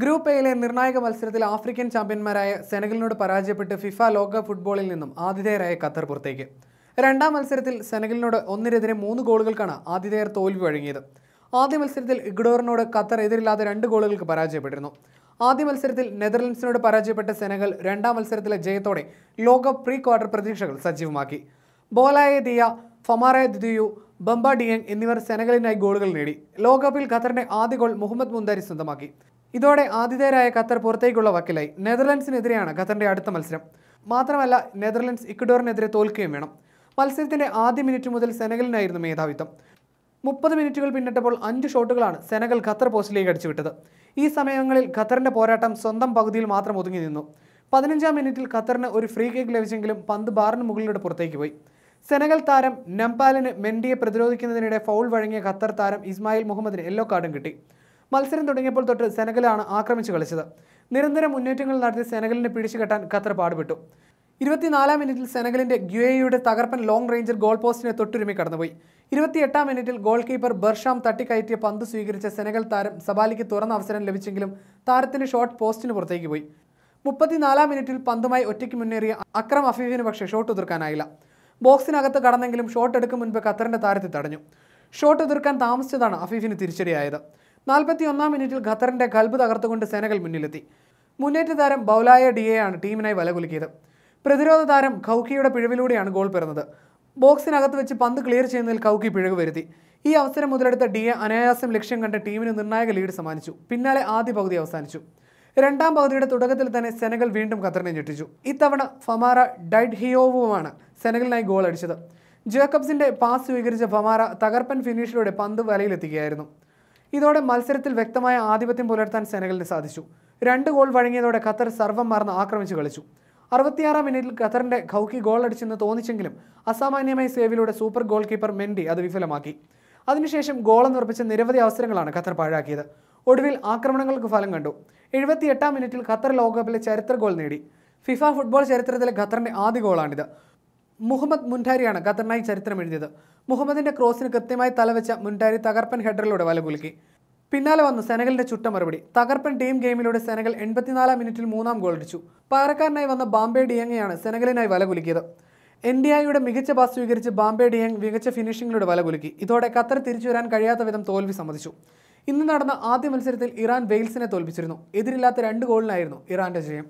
group എയിലെ നിർണായക മത്സരത്തിൽ ആഫ്രിക്കൻ ചാമ്പ്യന്മാരായ സെനഗലിനോട് പരാജയപ്പെട്ട് ഫിഫ ലോകകപ്പ് ഫുട്ബോളിൽ നിന്നും ആതിഥേയരായ ഖത്തർ പുറത്തേക്ക് രണ്ടാം മത്സരത്തിൽ സെനഗലിനോട് ഒന്നിനെതിരെ മൂന്ന് ഗോളുകൾക്കാണ് ആതിഥേയർ തോൽവി വഴങ്ങിയത് ആദ്യ മത്സരത്തിൽ ഇഗ്ഡോറിനോട് ഖത്തർ എതിരില്ലാതെ രണ്ട് ഗോളുകൾക്ക് പരാജയപ്പെട്ടിരുന്നു ആദ്യ മത്സരത്തിൽ നെതർലൻഡ്സിനോട് പരാജയപ്പെട്ട സെനഗൽ രണ്ടാം മത്സരത്തിലെ ജയത്തോടെ ലോകകപ്പ് പ്രീ ക്വാർട്ടർ പ്രതീക്ഷകൾ സജീവമാക്കി ബോലായ ദിയ ഫമാറായ ദിദിയു ബംബ ഡിയങ് എന്നിവർ സെനഗലിനായി ഗോളുകൾ നേടി ലോകകപ്പിൽ ഖത്തറിന്റെ ആദ്യ ഗോൾ മുഹമ്മദ് മുന്താരി സ്വന്തമാക്കി ഇതോടെ ആതിഥേയരായ ഖത്തർ പുറത്തേക്കുള്ള വക്കിലായി നെതർലൻഡ്സിനെതിരെയാണ് ഖത്തറിന്റെ അടുത്ത മത്സരം മാത്രമല്ല നെതർലൻഡ്സ് ഇക്വഡോറിനെതിരെ തോൽക്കുകയും വേണം മത്സരത്തിന്റെ ആദ്യ മിനിറ്റ് മുതൽ സെനഗലിനായിരുന്നു മേധാവിത്വം മുപ്പത് മിനിറ്റുകൾ പിന്നിട്ടപ്പോൾ അഞ്ച് ഷോട്ടുകളാണ് സെനഗൽ ഖത്തർ പോസ്റ്റിലേക്ക് അടിച്ചുവിട്ടത് ഈ സമയങ്ങളിൽ ഖത്തറിന്റെ പോരാട്ടം സ്വന്തം പകുതിയിൽ മാത്രം ഒതുങ്ങി നിന്നു പതിനഞ്ചാം മിനിറ്റിൽ ഖത്തറിന് ഒരു ഫ്രീ കിക്ക് ലഭിച്ചെങ്കിലും പന്ത് ബാറിന് മുകളിലൂടെ പുറത്തേക്ക് പോയി സെനഗൽ താരം നംപാലിന് മെൻഡിയെ പ്രതിരോധിക്കുന്നതിനിടെ ഫൗൾ വഴങ്ങിയ ഖത്തർ താരം ഇസ്മായിൽ മുഹമ്മദിന് യെല്ലോ കാർഡും കിട്ടി മത്സരം തുടങ്ങിയപ്പോൾ തൊട്ട് സെനഗലാണ് ആക്രമിച്ചു കളിച്ചത് നിരന്തര മുന്നേറ്റങ്ങൾ നടത്തി സെനഗലിനെ പിടിച്ചു കെട്ടാൻ ഖത്തർ പാടുപെട്ടു ഇരുപത്തിനാലാം മിനിറ്റിൽ സെനഗലിന്റെ ഗ്യുഎയുടെ തകർപ്പൻ ലോങ് റേഞ്ചർ ഗോൾ പോസ്റ്റിനെ തൊട്ടുരുമി കടന്നുപോയി ഇരുപത്തിയെട്ടാം മിനിറ്റിൽ ഗോൾ കീപ്പർ ബർഷാം തട്ടിക്കയറ്റിയ പന്ത് സ്വീകരിച്ച സെനഗൽ താരം സബാലിക്ക് തുറന്ന അവസരം ലഭിച്ചെങ്കിലും താരത്തിന്റെ ഷോട്ട് പോസ്റ്റിന് പുറത്തേക്ക് പോയി മുപ്പത്തിനാലാം മിനിറ്റിൽ പന്തുമായി ഒറ്റയ്ക്ക് മുന്നേറിയ അക്രം അഫീഫിന് പക്ഷേ ഷോട്ട് ഉതിർക്കാനായില്ല ബോക്സിനകത്ത് കടന്നെങ്കിലും ഷോട്ട് എടുക്കും മുൻപ് ഖത്തറിന്റെ താരത്തെ തടഞ്ഞു ഷോട്ട് എതിർക്കാൻ താമസിച്ചതാണ് അഫീഫിന് തിരിച്ചടിയായത് നാൽപ്പത്തിയൊന്നാം മിനിറ്റിൽ ഖത്തറിന്റെ കൽബ് തകർത്തുകൊണ്ട് സെനകൾ മുന്നിലെത്തി മുന്നേറ്റ താരം ബൗലായ ഡിയെയാണ് ടീമിനായി വലകുലുക്കിയത് പ്രതിരോധ താരം ഖൗക്കിയുടെ പിഴവിലൂടെയാണ് ഗോൾ പിറന്നത് ബോക്സിനകത്ത് വെച്ച് പന്ത് ക്ലിയർ ചെയ്യുന്നതിൽ കൗക്കി പിഴവ് വരുത്തി ഈ അവസരം മുതലെടുത്ത ഡിയെ അനായാസം ലക്ഷ്യം കണ്ട് ടീമിന് നിർണായക ലീഡ് സമ്മാനിച്ചു പിന്നാലെ ആദ്യ പകുതി അവസാനിച്ചു രണ്ടാം പകുതിയുടെ തുടക്കത്തിൽ തന്നെ സെനഗൽ വീണ്ടും ഖത്തറിനെ ഞെട്ടിച്ചു ഇത്തവണ ഫമാറ ഡൈഡ് ഹിയോവുമാണ് സെനഗലിനായി ഗോൾ അടിച്ചത് ജേക്കബ്സിന്റെ പാസ് സ്വീകരിച്ച ഫമാറ തകർപ്പൻ ഫിനിഷിലൂടെ പന്ത് വലയിലെത്തിക്കുകയായിരുന്നു ഇതോടെ മത്സരത്തിൽ വ്യക്തമായ ആധിപത്യം പുലർത്താൻ സെനകലിന് സാധിച്ചു രണ്ട് ഗോൾ വഴങ്ങിയതോടെ ഖത്തർ സർവം മറന്ന് ആക്രമിച്ചു കളിച്ചു അറുപത്തിയാറാം മിനിറ്റിൽ ഖത്തറിന്റെ ഖൗക്കി ഗോൾ അടിച്ചെന്ന് തോന്നിച്ചെങ്കിലും അസാമാന്യമായ സേവിലൂടെ സൂപ്പർ ഗോൾ കീപ്പർ മെൻഡി അത് വിഫലമാക്കി അതിനുശേഷം ഗോളം നിർപ്പിച്ച നിരവധി അവസരങ്ങളാണ് ഖത്തർ പാഴാക്കിയത് ഒടുവിൽ ആക്രമണങ്ങൾക്ക് ഫലം കണ്ടു എഴുപത്തിയെട്ടാം മിനിറ്റിൽ ഖത്തർ ലോകകപ്പിലെ ചരിത്ര ഗോൾ നേടി ഫിഫ ഫുട്ബോൾ ചരിത്രത്തിലെ ഖത്തറിന്റെ ആദ്യ ഗോളാണിത് മുഹമ്മദ് മുൻഡാരിയാണ് ഖത്തറിനായി ചരിത്രം എഴുതിയത് മുഹമ്മദിന്റെ ക്രോസിന് കൃത്യമായി തലവെച്ച മുൻഡാരി തകർപ്പൻ ഹെഡറിലൂടെ വലകുലുക്കി പിന്നാലെ വന്നു സെനഗലിന്റെ ചുട്ട മറുപടി തകർപ്പൻ ടീം ഗെയിമിലൂടെ സെനഗൽ എൺപത്തിനാലാം മിനിറ്റിൽ മൂന്നാം ഗോൾ അടിച്ചു പകരക്കാരനായി വന്ന ബാംബെ ഡിയങ്ങയാണ് സെനഗലിനായി വലകുലുക്കിയത് എൻ ഡി ഐയുടെ മികച്ച പാസ് സ്വീകരിച്ച് ബാംബെ ഡിയങ് മികച്ച ഫിനിഷിംഗിലൂടെ വലകുലുക്കി ഇതോടെ ഖത്തർ തിരിച്ചു വരാൻ കഴിയാത്ത വിധം തോൽവി സമ്മതിച്ചു ഇന്ന് നടന്ന ആദ്യ മത്സരത്തിൽ ഇറാൻ വെയിൽസിനെ തോൽപ്പിച്ചിരുന്നു എതിരില്ലാത്ത രണ്ട് ഗോളിനായിരുന്നു ഇറാന്റെ ജയം